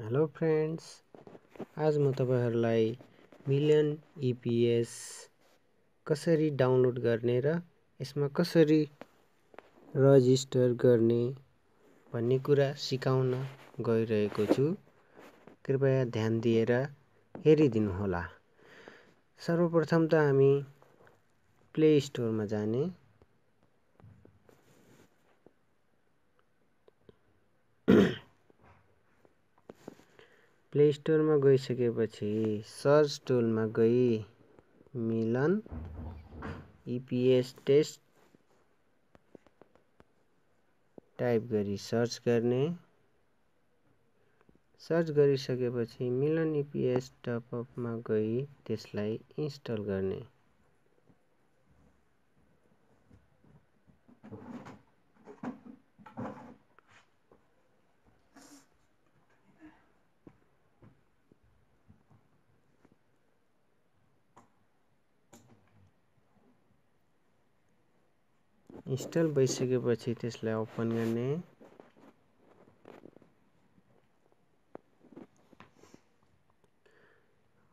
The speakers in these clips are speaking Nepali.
हेलो फ्रेन्ड्स आज म तपाईँहरूलाई मिलियन इपिएस e कसरी डाउनलोड गर्ने र यसमा कसरी रजिस्टर गर्ने भन्ने कुरा सिकाउन गइरहेको छु कृपया ध्यान दिएर हेरिदिनुहोला सर्वप्रथम त हामी प्ले स्टोरमा जाने प्ले स्टोरमा गइसकेपछि सर्च टुलमा गई मिलन इपिएस टेस्ट टाइप गरी सर्च गर्ने सर्च गरिसकेपछि मिलन इपिएस e टपअपमा गई त्यसलाई इन्स्टल गर्ने इन्स्टल भइसकेपछि त्यसलाई ओपन गर्ने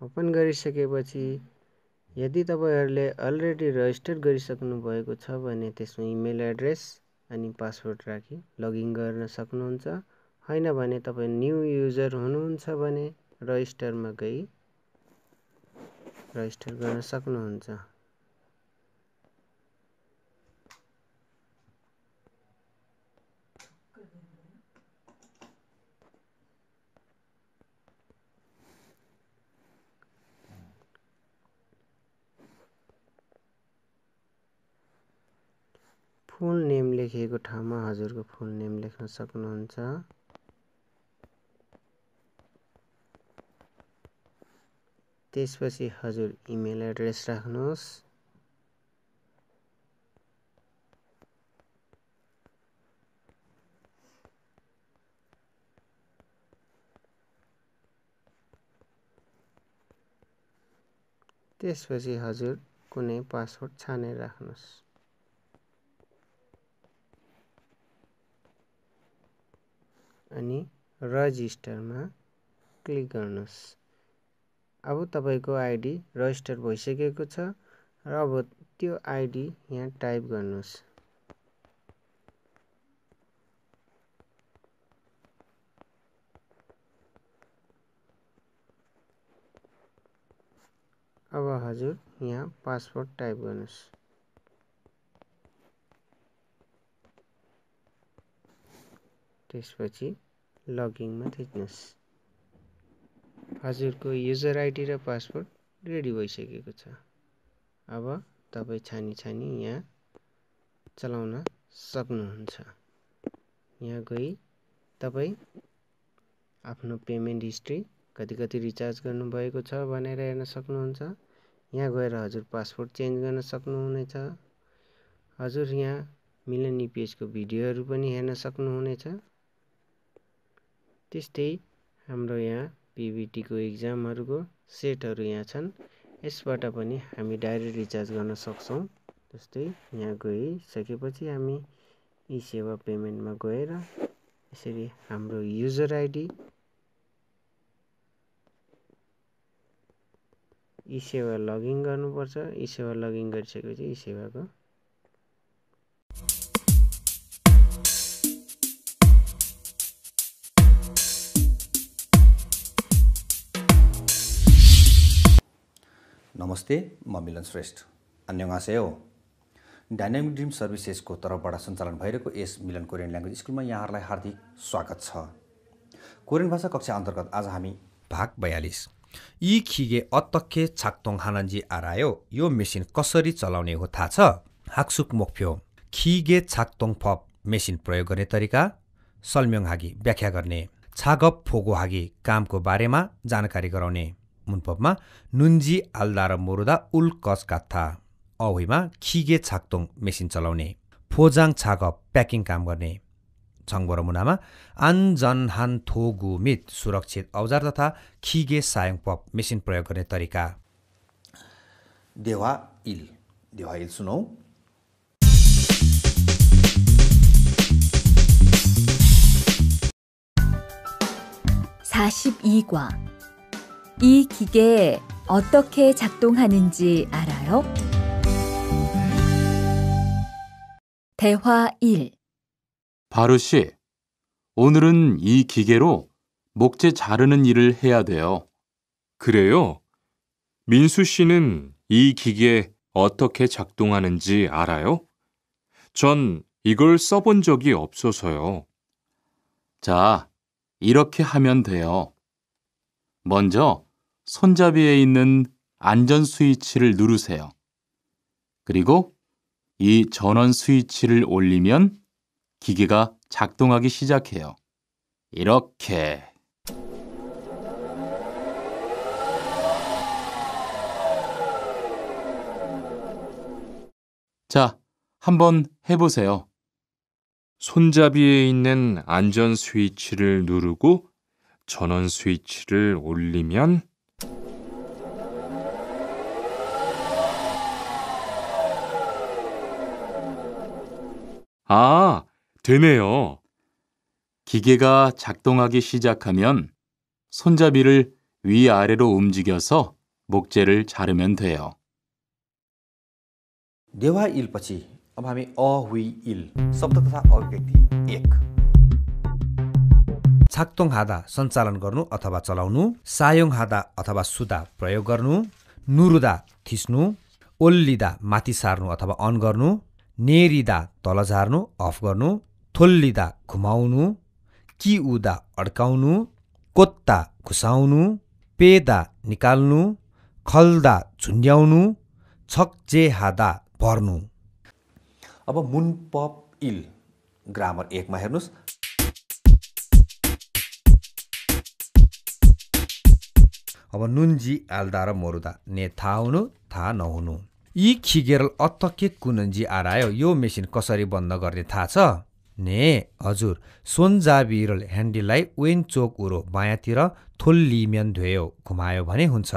ओपन गरिसकेपछि यदि तपाईँहरूले अलरेडी रजिस्टर गरिसक्नु भएको छ भने त्यसमा इमेल एड्रेस अनि पासवर्ड राखी लगइन गर्न सक्नुहुन्छ होइन भने तपाईँ न्यु युजर हुनुहुन्छ भने रजिस्टरमा गई रजिस्टर गर्न सक्नुहुन्छ लेखिएको ठाउँमा हजुरको फुल नेम लेख्न सक्नुहुन्छ त्यसपछि हजुर इमेल एड्रेस राख्नुहोस् त्यसपछि हजुर कुनै पासवर्ड छानेर राख्नुहोस् अनि रजिस्टरमा क्लिक गर्नुहोस् अब तपाईँको आइडी रजिस्टर भइसकेको छ र अब त्यो आइडी यहाँ टाइप गर्नुहोस् अब हजुर यहाँ पासवर्ड टाइप गर्नुहोस् त्यसपछि लगइनमा थिच्नुहोस् हजुरको युजर आइडी र पासवर्ड रेडी भइसकेको छ अब तपाईँ छानी छानी यहाँ चलाउन सक्नुहुन्छ यहाँ गई तपाईँ आफ्नो पेमेन्ट हिस्ट्री कति कति रिचार्ज गर्नुभएको छ भनेर हेर्न सक्नुहुन्छ यहाँ गएर हजुर पासपोर्ट चेन्ज गर्न सक्नुहुनेछ हजुर यहाँ मिलन इपिएसको e भिडियोहरू पनि हेर्न सक्नुहुनेछ त्यस्तै हाम्रो यहाँ पिभिटीको इक्जामहरूको सेटहरू यहाँ छन् यसबाट पनि हामी डाइरेक्ट रिचार्ज गर्न सक्छौँ जस्तै यहाँ गइसकेपछि हामी ई सेवा पेमेन्टमा गएर यसरी हाम्रो युजर आइडी ई सेवा लगइन गर्नुपर्छ ई सेवा लगइन गरिसकेपछि ई सेवाको नमस्ते म मिलन श्रेष्ठ हो डाइनामिक ड्रिम सर्भिसेसको तर्फबाट सञ्चालन भइरहेको यस मिलन कोरियन ल्याङ्ग्वेज स्कुलमा यहाँहरूलाई हार्दिक स्वागत छ कोरियन भाषा कक्षा अन्तर्गत आज हामी भाग बयालिस यी खिगे अत्तखे छाक्तोङ हानन्जी आरायो यो मेसिन कसरी चलाउने हो थाहा छ हाक्सुक मोक्फ्यो खिगे छाक्तोङ फप मेसिन प्रयोग गर्ने तरिका सल्म्योङ हागी व्याख्या गर्ने छागप फोगो हागी कामको बारेमा जानकारी गराउने 문법मा नुन्जी आल्दा र मोरुदा उल कस काथा अवैमा खिगे छाक्तोङ मेसिन चलाउने फोजाङ छाक प्याकिङ काम गर्ने छङबर मुनामा आनजनहान थोगु मित सुरक्षित औजार तथा खिगे सायङ पप मेसिन प्रयोग गर्ने तरिका देवा इल देवा इल सुनौ (42과) 이 기계 어떻게 작동하는지 알아요? 대화 1 바르 씨, 오늘은 이 기계로 목재 자르는 일을 해야 돼요. 그래요? 민수 씨는 이 기계 어떻게 작동하는지 알아요? 전 이걸 써본 적이 없어서요. 자, 이렇게 하면 돼요. 먼저 손잡이에 있는 안전 스위치를 누르세요. 그리고 이 전원 스위치를 올리면 기계가 작동하기 시작해요. 이렇게. 자, 한번 해보세요. 손잡이에 있는 안전 스위치를 누르고 전원 스위치를 올리면 아, 되네요. 기계가 작동하기 시작하면 손잡이를 위아래로 움직여서 목재를 자르면 돼요. देवा इल पछि अब हामी अ हुई इ छाक्तोङ हादा सञ्चालन गर्नु अथवा चलाउनु सायोङ हादा अथवा सुदा प्रयोग गर्नु नुरुदा थिच्नु ओल्लिदा माथि सार्नु अथवा अन गर्नु नेरिदा तल झार्नु अफ गर्नु थोल्लिदा घुमाउनु कि उदा अड्काउनु कोत्ता घुसाउनु पेदा निकाल्नु खल्दा झुन्ड्याउनु छक्जे हादा भर्नु अब मुन इल ग्रामर एकमा हेर्नुहोस् अब नुन्जी आल्दा र मोरुदा ने थाहा हुनु थाहा नहुनु यी खिगेरल अत्तके कुनन्जी आरायो यो मेसिन कसरी बन्द गर्ने थाहा छ ने हजुर बिरल ह्यान्डीलाई वेन चोक उरो बायाँतिर थोल्लिमियन धोयो घुमायो भने हुन्छ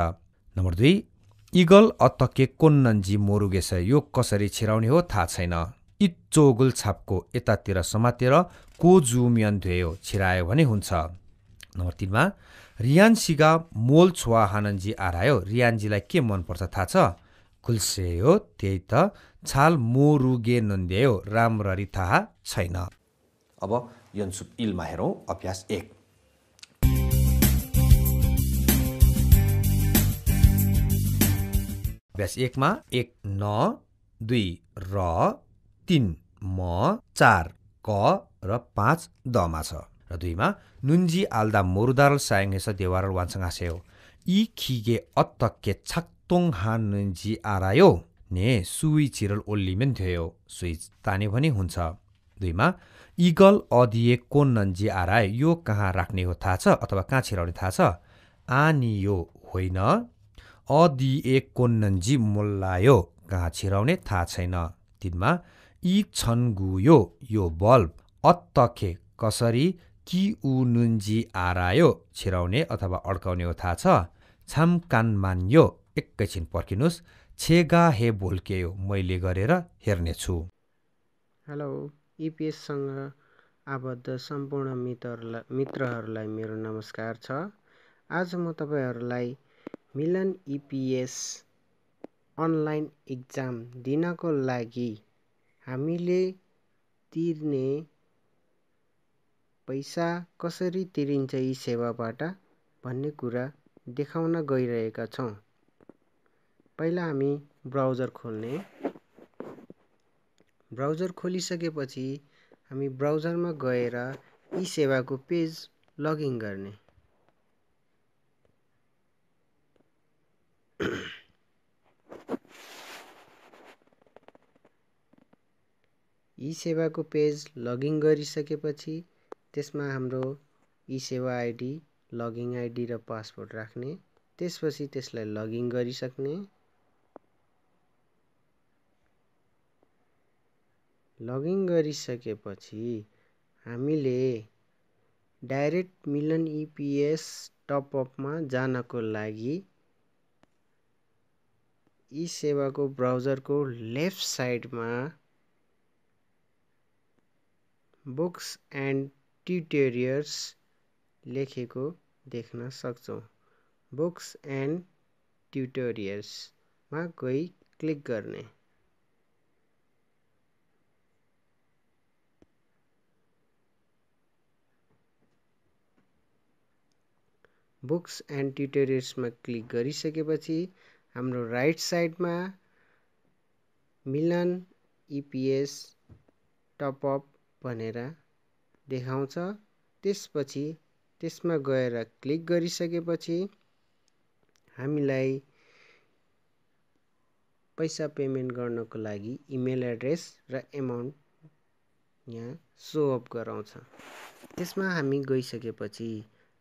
नम्बर दुई इगल अत्तके कोन्नन्जी मोरुगेस यो कसरी छिराउने हो थाहा छैन इचोगुल छापको यतातिर समातेर कोजुमियन धोयो छिरायो भने हुन्छ नम्बर तिनमा रियान मोल छुवा हानन्जी आरायो रियानजीलाई के मनपर्छ थाहा छ खुल्से हो त्यही त छाल मोरुगे नन्देयो राम्ररी थाहा छैन अब यन्सुप इलमा हेरौँ अभ्यास एक अभ्यास एकमा एक न दुई र तिन म चार क र पाँच दमा छ र दुईमा नुन्जी आल्दा मोरुदारल सायङेस देवारल वानसँग हासेयो यी खिगे अत्तक्के छाक्तोङ हान नुन्जी आरायो ने सुई चिरल ओल्लिमेन थियो सुई ताने भने हुन्छ दुईमा इगल अदिए कोन नन्जी आराय यो कहाँ राख्ने हो थाहा छ अथवा कहाँ छिराउने थाहा छ आनियो होइन अदिए कोन नन्जी मोल्लायो कहाँ छिराउने थाहा छैन तिनमा यी छन्गु यो बल्ब अत्तखे कसरी कि ऊ नुन्जी आरायो छिराउने अथवा अड्काउने हो थाहा छ छाम कान मान्यो एकैछिन पर्खिनुहोस् छेगा हे बोल्केयो मैले गरेर हेर्नेछु हेलो इपिएससँग आबद्ध सम्पूर्ण मित्रहरूलाई मित्रहरूलाई मेरो नमस्कार छ आज म तपाईँहरूलाई मिलन इपिएस अनलाइन इक्जाम दिनको लागि हामीले तिर्ने पैसा कसरी तिरिन्छ यी सेवाबाट भन्ने कुरा देखाउन गइरहेका छौँ पहिला हामी ब्राउजर खोल्ने ब्राउजर खोलिसकेपछि हामी ब्राउजरमा गएर यी सेवाको पेज लगइन गर्ने यी सेवाको पेज लगइन गरिसकेपछि त्यसमा हाम्रो eSewa ID login ID र पासवर्ड राख्ने त्यसपछि त्यसलाई लगइन गरिसक्ने लगइन गरिसकेपछि हामीले डाइरेक्ट मिलन इपिएस टपअपमा जानको लागि ई सेवाको ब्राउजरको लेफ्ट साइडमा बुक्स एन्ड टी टेरियर्स लेखेको देख्न सक्छौँ बुक्स ट्यूटोरियस में गई क्लिक करने बुक्स ट्यूटोरियस में क्लिक सके हम राइट साइड में मिलन ईपीएस टपअप देखाउँछ त्यसपछि त्यसमा गएर क्लिक गरिसकेपछि हामीलाई पैसा पेमेन्ट गर्नको लागि इमेल एड्रेस र एमाउन्ट यहाँ सोअप गराउँछ त्यसमा हामी गइसकेपछि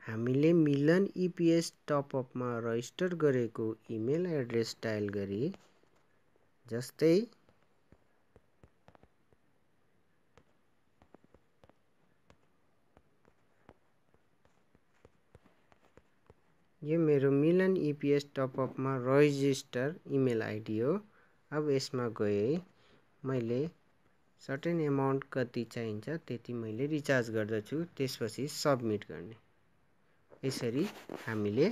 हामीले मिलन इपिएस टपअपमा रजिस्टर गरेको इमेल एड्रेस डायल गरी जस्तै यो मेरो मिलन इपिएस e टपअपमा रजिस्टर इमेल आइडी हो अब यसमा गएँ मैले सर्टेन एमाउन्ट कति चाहिन्छ त्यति मैले रिचार्ज गर्दछु त्यसपछि सब्मिट गर्ने यसरी हामीले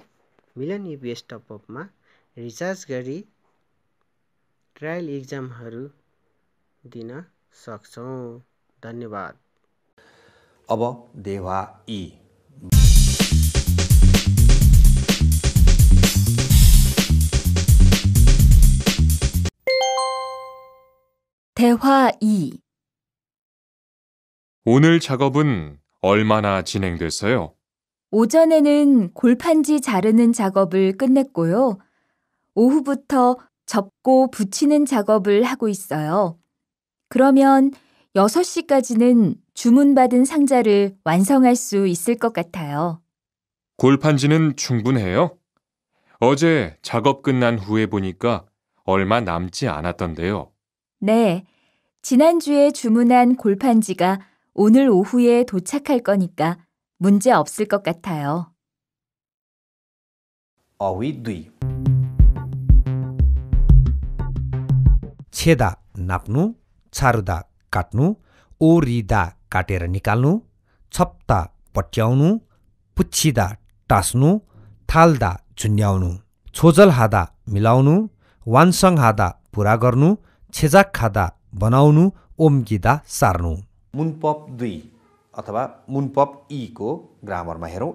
मिलन इपिएस e टपअपमा रिचार्ज गरी ट्रायल इक्जामहरू दिन सक्छौँ धन्यवाद अब देवा ई 대화 2 오늘 작업은 얼마나 진행됐어요? 오전에는 골판지 자르는 작업을 끝냈고요. 오후부터 접고 붙이는 작업을 하고 있어요. 그러면 6시까지는 주문받은 상자를 완성할 수 있을 것 같아요. 골판지는 충분해요? 어제 작업 끝난 후에 보니까 얼마 남지 않았던데요. 네. 지난주에 주문한 골판지가 오늘 오후에 도착할 거니까 문제 없을 것 같아요. 어휘 두이 छेदा नाप्नु छारुदा काट्नु ओरिदा काटेर निकाल्नु छप्ता पट्याउनु पुच्छिदा टास्नु थाल्दा झुन्याउनु छोजल हादा मिलाउनु वानसङ हादा पुरा गर्नु छेजाक खादा बनाउनु गीता सार्नु मुनपप दुई अथवा मुनपप ईको ग्रामरमा हेरौँ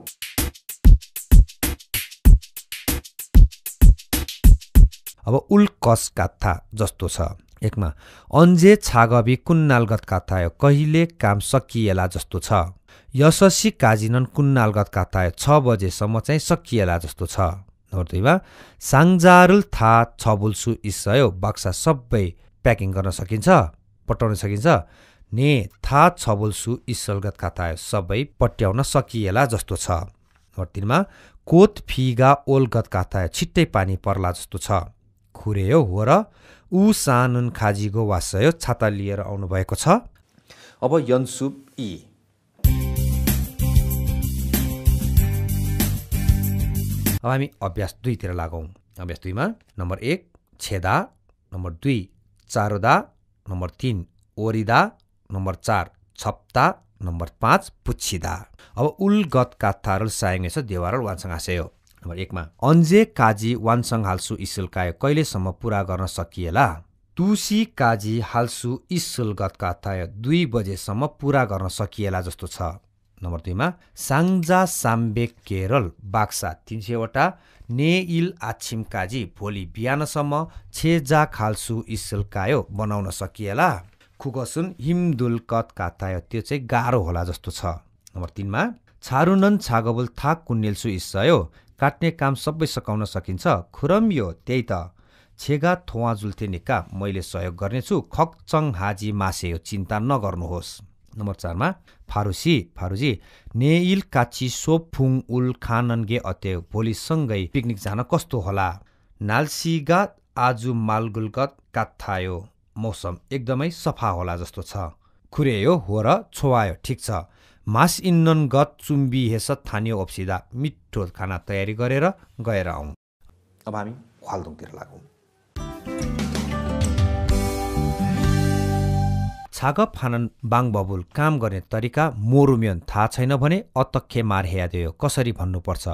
अब उल्कस काथा जस्तो छ एकमा अन्जे छागवी कुन्नालगत कात्तायो कहिले काम सकिएला जस्तो छ यशस्वी काजिनन कुन्नालगत कात्तायो छ बजेसम्म चाहिँ सकिएला जस्तो छ नम्बर दुईमा साङ्जारुल था छबुल्सु इसयो बक्सा सबै प्याकिङ गर्न सकिन्छ पटाउन सकिन्छ ने था सु इसलगत काताय सबै पट्याउन सकिएला जस्तो छ नम्बर तिनमा कोत फिगा ओलगत काताय छिट्टै पानी पर्ला जस्तो छ खुरेयो हो र ऊ सानुन खाजीको वासयो छाता लिएर आउनुभएको छ अब यन्सुप इ अब हामी अभ्यास दुईतिर लागौँ अभ्यास दुईमा नम्बर एक छेदा नम्बर दुई चारोदा नम्बर तिन ओरिदा नम्बर चार छप्ता नम्बर पाँच पुच्छिदा अब उल गतका थारल छ देवारल वानसङ हो नम्बर एकमा अन्जे काजी वानसङ हाल्सु इसिल्कायो कहिलेसम्म पुरा गर्न सकिएला तुसी काजी हाल्सु गत गतकाथाय दुई बजेसम्म पुरा गर्न सकिएला जस्तो छ नम्बर दुईमा साङ्जा साम्बे केरल बाक्सा तिन सयवटा नेइल आछिम काजी भोलि बिहानसम्म छेजा खाल्सु इसलकायो बनाउन सकिएला खुगसुन हिमदुल कत कातायो त्यो चाहिँ गाह्रो होला जस्तो छ नम्बर तिनमा छारुनन छागबुल थाक कुन्नेल्सु इसयो काट्ने काम सबै सकाउन सकिन्छ खुरम यो त्यही त छेगा थोवाजुल्थे निका मैले सहयोग गर्नेछु खकचङ हाजी मासे यो चिन्ता नगर्नुहोस् नम्बर चारमा फारुसी फारुजी नेइल काची सोपुङ उल खाननगे अत्य भोलिसँगै पिकनिक जान कस्तो होला नाल्सिगा आजु मालगुलगत काथायो मौसम एकदमै सफा होला जस्तो छ खुरेयो हो र छोवायो ठिक छ मास इन्नन गत चुम्बी हेस थानियो अप्सिदा मिठो खाना तयारी गरेर गएर आउँ अब हामी ख्वालदुङतिर लागौँ छागप फानन बबुल काम गर्ने तरिका मोरुमियन थाहा छैन भने अतक्खे दियो कसरी भन्नुपर्छ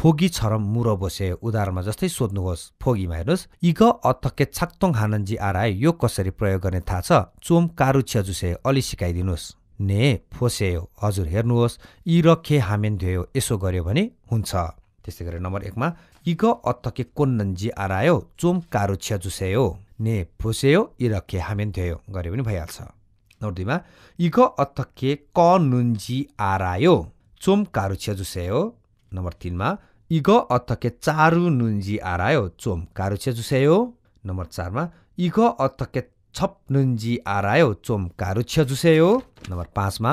फोगी छरम मुरो बोसे उदाहरणमा जस्तै सोध्नुहोस् फोगीमा हेर्नुहोस् इग अतख्ये छाक्तोङ हानन्जी आराए यो कसरी प्रयोग गर्ने थाहा छ चोम कारु जुसे अलि सिकाइदिनुहोस् ने हो हजुर हेर्नुहोस् इ र खे हामेन धोयो यसो गर्यो भने हुन्छ त्यस्तै गरेर नम्बर एकमा इग अत्तके कोन्नन्जी आरायो चोम कारु हो ने फोसेयो इ र खे हामेन धोयो गर्यो भने भइहाल्छ नोटीमा इको अथके क नुन्जी आरायो चोम कारुछ्य जुसेयो नम्बर तिनमा इगो अथके चारु नुन्जी आरायो चोम कारुछ्य जुसेयो नम्बर चारमा इगो अथके छप नुन्जी आरायो चोम कारुछ्य जुसेयो नम्बर पाँचमा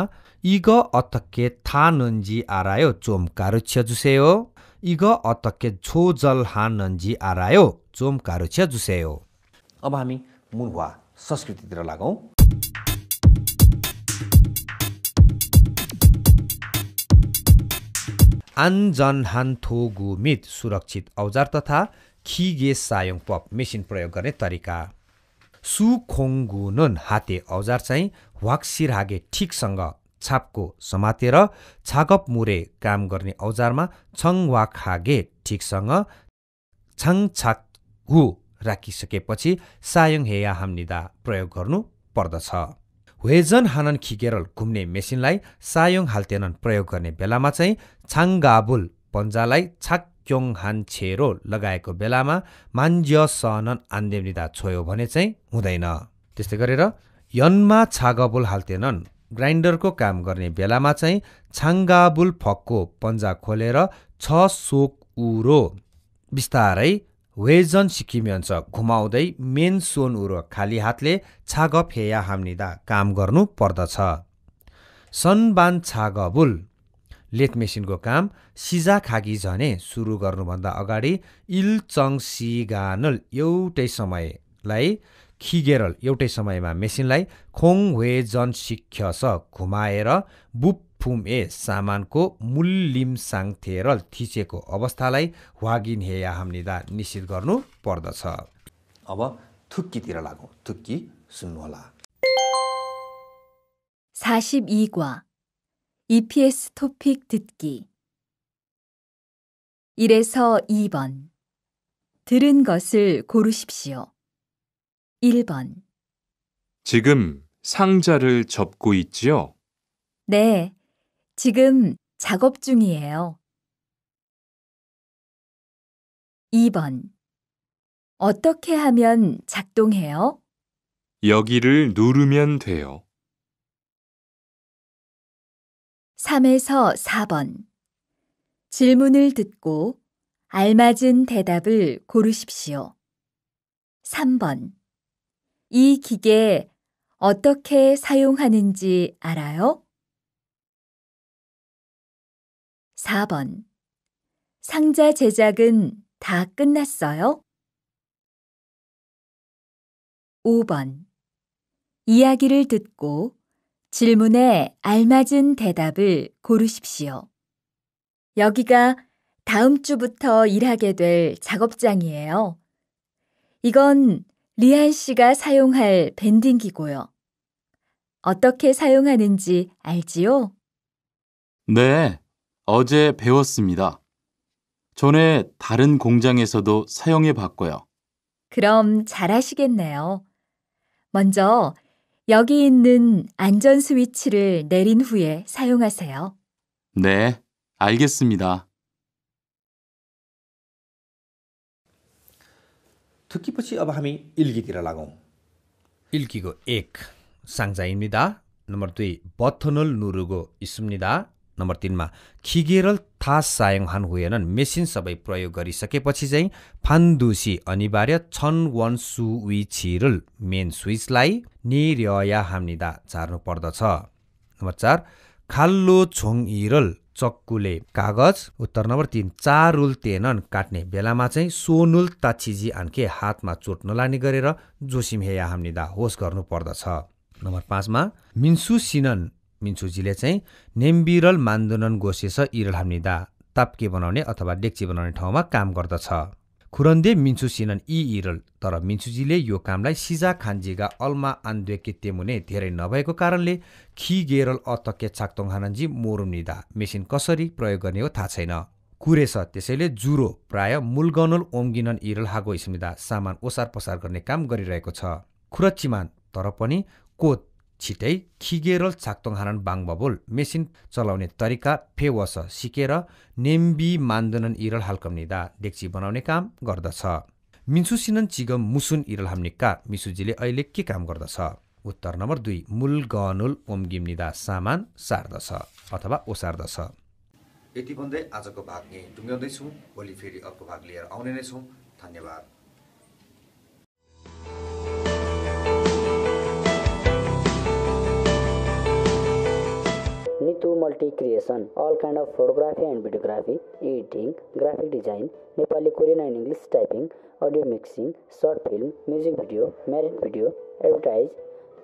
इगो अथके था नुन्जी आरायो चोम कारुछ्य जुसेयो इग अतके झो जल हा नन्जी आरायो चोम कारुछ्य जुसेयो अब हामी मुनभुवा संस्कृतितिर लागौँ आन्जनहान्थोगुमित सुरक्षित औजार तथा खिगे सायोङ पप मेसिन प्रयोग गर्ने तरिका सुखोङ्गुनुन हाते औजार चाहिँ वाक्सिरहागे ठिकसँग छापको समातेर छागप मुरे काम गर्ने औजारमा छङवाखागे ठिकसँग छाङछाकगु राखिसकेपछि सायङ हेया हामनिदा प्रयोग गर्नु पर्दछ वेजन हानन खिगेरल घुम्ने मेसिनलाई सायोङ हाल्तेनन प्रयोग गर्ने बेलामा चाहिँ छाङ्गाबुल पन्जालाई छाक्योङ हान छेरो लगाएको बेलामा मान्ज्य सहनन आन्देमनिदा छोयो भने चाहिँ हुँदैन त्यस्तै गरेर यनमा छागाबुल हाल्तेनन ग्राइन्डरको काम गर्ने बेलामा चाहिँ छाङ्गाबुल फक्को पन्जा खोलेर छ सोक उरो बिस्तारै वेजन सिक्किमियन्स घुमाउँदै मेन सोन उरो खाली हातले छाग फेया हाम्निदा काम गर्नु पर्दछ सनबान छाग बुल लेथ मेसिनको काम सिजा खागी झने सुरु गर्नुभन्दा अगाडि इल चङ सिगानल एउटै समयलाई खिगेरल एउटै समयमा मेसिनलाई खोङ वेजन जन घुमाएर बुप फुमे सामानको मूल लिमसाङ थेरल थिचेको अवस्थालाई वागिन हेया हाम्निदा निश्चित गर्नु पर्दछ अब थुक्कीतिर लागौँ थुक्की सुन्नुहोला 42과 EPS 토픽 듣기 1에서 2번 들은 것을 고르십시오. 1번 지금 상자를 접고 있지요? 네, 지금 작업 중이에요. 2번. 어떻게 하면 작동해요? 여기를 누르면 돼요. 3에서 4번. 질문을 듣고 알맞은 대답을 고르십시오. 3번. 이 기계 어떻게 사용하는지 알아요? 4번 상자 제작은 다 끝났어요? 5번 이야기를 듣고 질문에 알맞은 대답을 고르십시오. 여기가 다음 주부터 일하게 될 작업장이에요. 이건 리안 씨가 사용할 밴딩기고요. 어떻게 사용하는지 알지요? 네, 어제 배웠습니다. 전에 다른 공장에서도 사용해 봤고요. 그럼 잘하시겠네요. 먼저 여기 있는 안전 스위치를 내린 후에 사용하세요. 네, 알겠습니다. 특히 붙이 어바함이 일기기라라고. 일기고 1 상자입니다. 넘버 2 버튼을 누르고 있습니다. नम्बर तिनमा खिगेरल थास सायङ हान हुएनन् मेसिन सबै प्रयोग गरिसकेपछि चाहिँ फान्दुसी अनिवार्य छन वन सु मेन स्विचलाई निर्या हाम्निदा चार्नु पर्दछ नम्बर चार खाल्लो छोङ इरल चक्कुले कागज उत्तर नम्बर तिन चारुल तेनन काट्ने बेलामा चाहिँ सोनुल ताछिजी आन्के हातमा चोट नलाने गरेर जोसिम हेया हाम्निदा होस पर्दछ नम्बर पाँचमा मिन्सु सिनन मिन्सुजीले चाहिँ नेम्बिरल मान्दोनन गोसेस इरल हामीदा ताप्के बनाउने अथवा डेक्ची बनाउने ठाउँमा काम गर्दछ खुरन्दे मिन्सु सिनन इ इरल तर मिन्सुजीले यो कामलाई सिजा खान्जीगा अल्मा आन्द्वे तेमुने धेरै नभएको कारणले खि गेरल अतके छाक्तोङ हानन्जी मोरुम्निदा मेसिन कसरी प्रयोग गर्ने हो थाहा छैन कुरेस त्यसैले जुरो प्राय मुलगनोल ओम्गिनन इरल हागो इस्मिदा सामान ओसार पसार गर्ने काम गरिरहेको छ खुरचिमान तर पनि कोत छिटै खिगेरल 작동하는 방법을 मेसिन चलाउने तरिका फेवस सिकेर नेम्बी मान्दनन इरल हालकम निदा डेक्ची बनाउने काम गर्दछ 민수씨는 지금 무슨 일을 합니까? मिसुजीले अहिले के काम गर्दछ? उत्तर नम्बर दुई मूल गनुल मूलगनुल निदा सामान सार्दछ अथवा ओसार्दछ यति भन्दै आजको भाग यहीँ टुङ्ग्याउँदैछु भोलि फेरि अर्को भाग लिएर आउने नै छौँ धन्यवाद to multi-creation, all kind of photography and videography, editing, graphic design, Nepali, Korean and English typing, audio mixing, short film, music video, marriage video, advertise,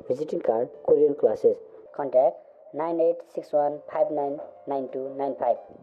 visiting card, Korean classes. Contact 9861599295.